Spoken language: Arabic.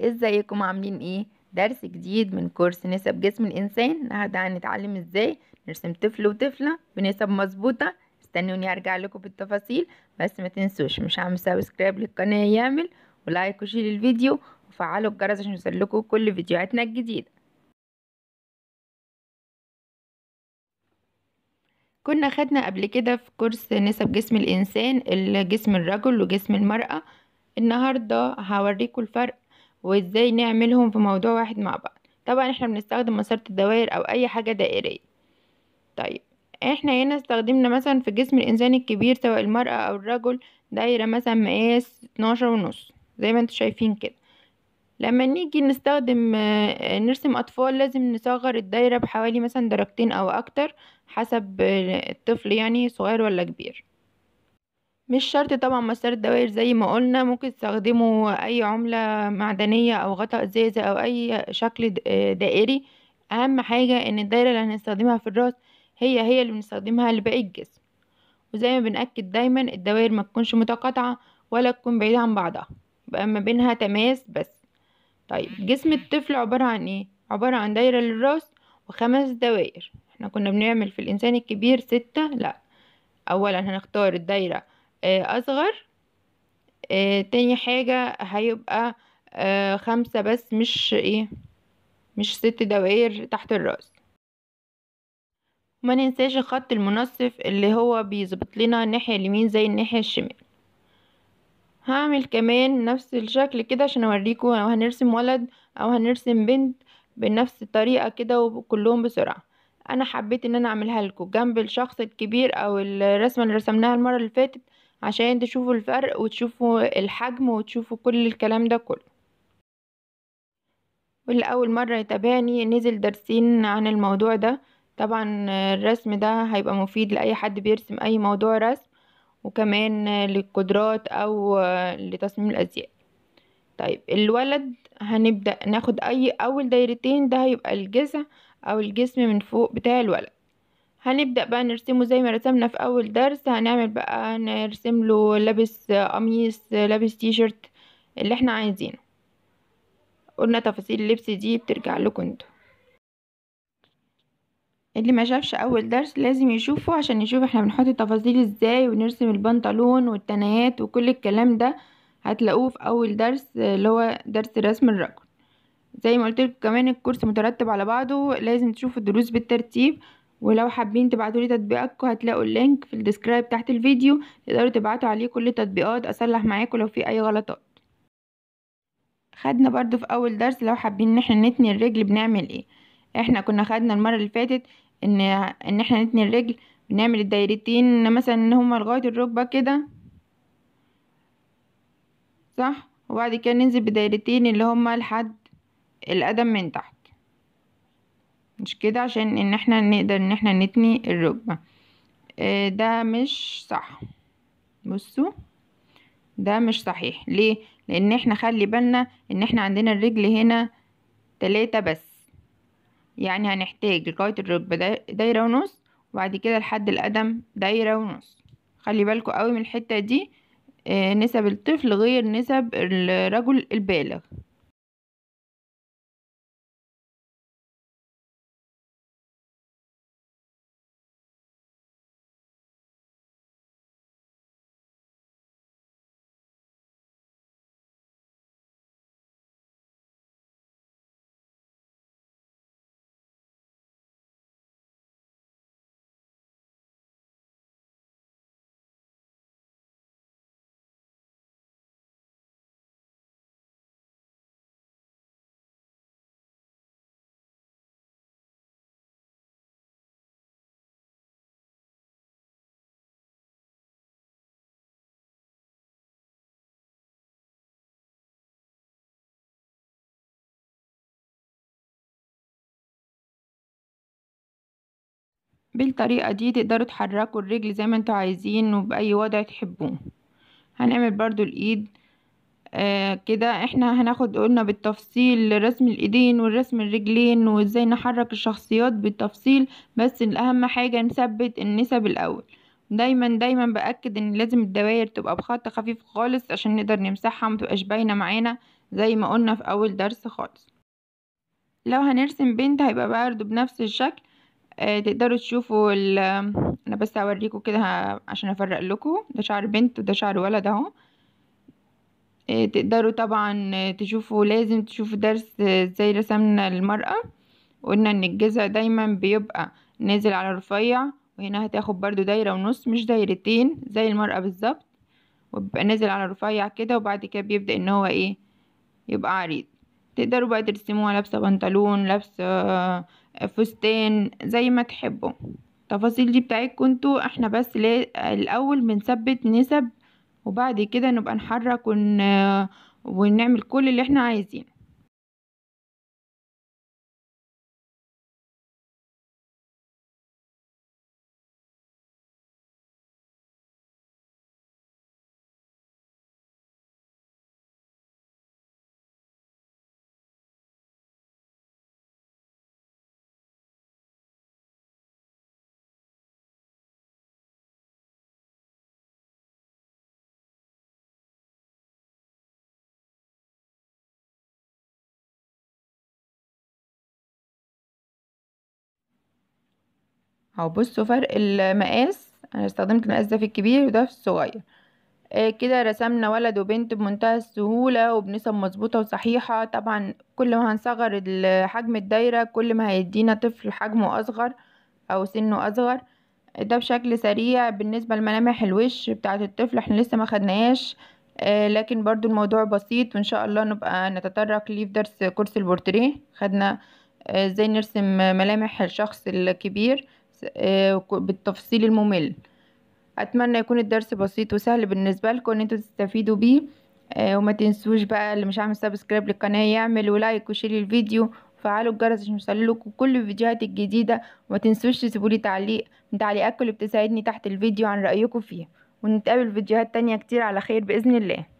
ازيكم عاملين ايه درس جديد من كورس نسب جسم الانسان النهارده هنتعلم ازاي نرسم طفل وطفله بنسب مظبوطه استنوني ارجع لكم بالتفاصيل بس ما تنسوش مش عامل سبسكرايب للقناه يعمل ولايك وشير الفيديو وفعلوا الجرس عشان لكم كل فيديوهاتنا الجديده كنا خدنا قبل كده في كورس نسب جسم الانسان جسم الرجل وجسم المراه النهارده هوريكم الفرق وازاي نعملهم في موضوع واحد مع بعض طبعا احنا بنستخدم مسارة الدوائر او اي حاجة دائرية طيب احنا هنا استخدمنا مثلا في جسم الانسان الكبير سواء المرأة او الرجل دايرة مثلا مقاس اتناشر ونص زي ما انتوا شايفين كده لما نيجي نستخدم آه، نرسم اطفال لازم نصغر الدايرة بحوالي مثلا درجتين او اكتر حسب آه، الطفل يعني صغير ولا كبير مش شرط طبعًا مسار الدوائر زي ما قُلنا، ممكن تستخدموا أي عُملة معدنية أو غطا ازازة أو أي شكل آه، دائري، أهم حاجة إن الدايرة اللي هنستخدمها في الراس هي، هي اللي بنستخدمها لباقي الجسم، وزي ما بنأكد دايمًا الدواير متكونش متقاطعة ولا تكون بعيدة عن بعضها، يبقى ما بينها تماس بس. طيب جسم الطفل عبارة عن إيه؟ عبارة عن دايرة للراس وخمس دواير، إحنا كنا بنعمل في الإنسان الكبير ستة لأ، أولًا هنختار الدايرة آه، أصغر آه، تاني حاجة هيبقى آه، خمسة بس مش ايه مش ست دوائر تحت الرأس ما ننساش الخط المنصف اللي هو بيظبط لنا الناحية اليمين زي الناحية الشمال هعمل كمان نفس الشكل كده عشان اوريكم لو هنرسم ولد او هنرسم بنت بنفس الطريقة كده وكلهم بسرعة انا حبيت ان انا اعملها لكم جنب الشخص الكبير او الرسمة اللي رسمناها المرة اللي فاتت عشان تشوفوا الفرق وتشوفوا الحجم وتشوفوا كل الكلام ده كله واللي أول مرة يتابعني نزل درسين عن الموضوع ده طبعا الرسم ده هيبقى مفيد لأي حد بيرسم أي موضوع رسم وكمان للقدرات أو لتصميم الأزياء طيب الولد هنبدأ ناخد أي أول دايرتين ده هيبقى الجزء أو الجسم من فوق بتاع الولد هنبدأ بقى نرسمه زي ما رسمنا في أول درس هنعمل بقى نرسم له لابس قميص لابس شيرت اللي احنا عايزينه قلنا تفاصيل اللبس دي بترجع لكم انتوا اللي ما شافش اول درس لازم يشوفه عشان يشوف احنا بنحط التفاصيل ازاي ونرسم البنطلون والتنايات وكل الكلام ده هتلاقوه في اول درس اللي هو درس رسم الرجل زي ما قلت لكم كمان الكورس مترتب على بعضه لازم تشوفوا الدروس بالترتيب ولو حابين تبعتولي تطبيقاتكم هتلاقوا اللينك في الديسكرايب تحت الفيديو تقدروا تبعتوا عليه كل التطبيقات اصلح معاكم لو في اي غلطات خدنا برضو في اول درس لو حابين ان احنا نتني الرجل بنعمل ايه احنا كنا خدنا المره اللي فاتت ان ان احنا نتني الرجل بنعمل الدايرتين مثلا ان هما لغايه الركبه كده صح وبعد كده ننزل بدايرتين اللي هما لحد القدم من تحت مش كده عشان ان احنا نقدر ان احنا نتني الركبة اه ده مش صح بصوا ده مش صحيح ليه لان احنا خلي بالنا ان احنا عندنا الرجل هنا تلاتة بس يعني هنحتاج لغاية الركبة دايرة ونص وبعد كده لحد القدم دايرة ونص خلي بالكوا قوي من الحتة دي آه، نسب الطفل غير نسب الرجل البالغ بالطريقة دي تقدروا تحركوا الرجل زي ما انتوا عايزين وبأي وضع تحبوه هنعمل برضو الايد آه كده احنا هناخد قلنا بالتفصيل رسم الايدين ورسم الرجلين وازاي نحرك الشخصيات بالتفصيل بس الاهم حاجة نثبت النسب الاول دايما دايما باكد ان لازم الدواير تبقى بخط خفيف خالص عشان نقدر نمسحها متبقاش باينه معانا زي ما قلنا في اول درس خالص لو هنرسم بنت هيبقى برضو بنفس الشكل آه، تقدروا تشوفوا ال... انا بس هوريكم كده عشان افرق لكم ده شعر بنت وده شعر ولد اهو آه، تقدروا طبعا تشوفوا لازم تشوفوا درس ازاي رسمنا المرأة قلنا ان الجزء دايما بيبقى نازل على رفيع وهنا هتاخد برضو دايرة ونص مش دايرتين زي المرأة بالظبط وبيبقى نازل على رفيع كده وبعد كده بيبدأ ان هو ايه يبقى عريض تقدروا بقى ترسموها لابسة بنطلون لابسة آه، فستان زي ما تحبوا التفاصيل دي بتاعتكم انتوا احنا بس الاول بنثبت نسب وبعد كده نبقى نحرك ون... آه، ونعمل كل اللي احنا عايزينه اهو بصوا فرق المقاس انا استخدمت المقاس ده في الكبير وده في الصغير آه كده رسمنا ولد وبنت بمنتهى السهولة وبنسب مظبوطة وصحيحة طبعا كل ما هنصغر حجم الدايرة كل ما هيدينا طفل حجمه أصغر أو سنه أصغر ده بشكل سريع بالنسبة لملامح الوش بتاعة الطفل احنا لسه ما خدناهاش آه لكن برضو الموضوع بسيط وان شاء الله نبقى نتطرق ليه في درس كورس البورتريه خدنا آه، ازاي آه نرسم ملامح الشخص الكبير آه، بالتفصيل الممل اتمنى يكون الدرس بسيط وسهل بالنسبه لكم ان انتوا تستفيدوا بيه آه، وما تنسوش بقى اللي مش عامل سبسكرايب للقناه يعمل ولايك وشير الفيديو وفعلوا الجرس عشان يوصلكوا كل الفيديوهات الجديده وما تنسوش تسيبوا لي تعليق من تعليقاتكم اللي بتساعدني تحت الفيديو عن رايكم فيه ونتقابل فيديوهات تانية كتير على خير باذن الله